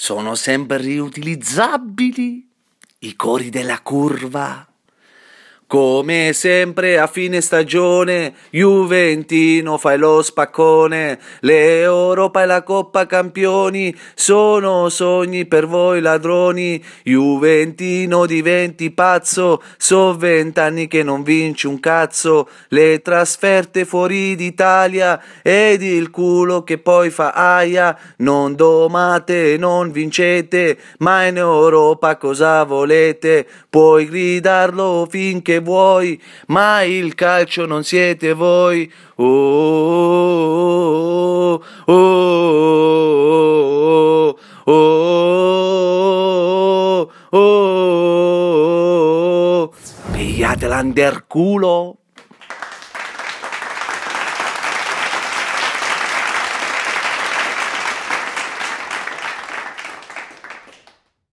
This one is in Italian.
Sono sempre riutilizzabili i cori della curva. Come sempre a fine stagione, Juventino fai lo spaccone, l'Europa e la Coppa Campioni sono sogni per voi ladroni, Juventino diventi pazzo, so vent'anni che non vinci un cazzo, le trasferte fuori d'Italia ed il culo che poi fa aia, non domate, non vincete, ma in Europa cosa volete? Puoi gridarlo finché vuoi, ma il calcio non siete voi. Oh, oh, oh, oh, oh, oh, oh, oh, oh. Pigliatela under culo.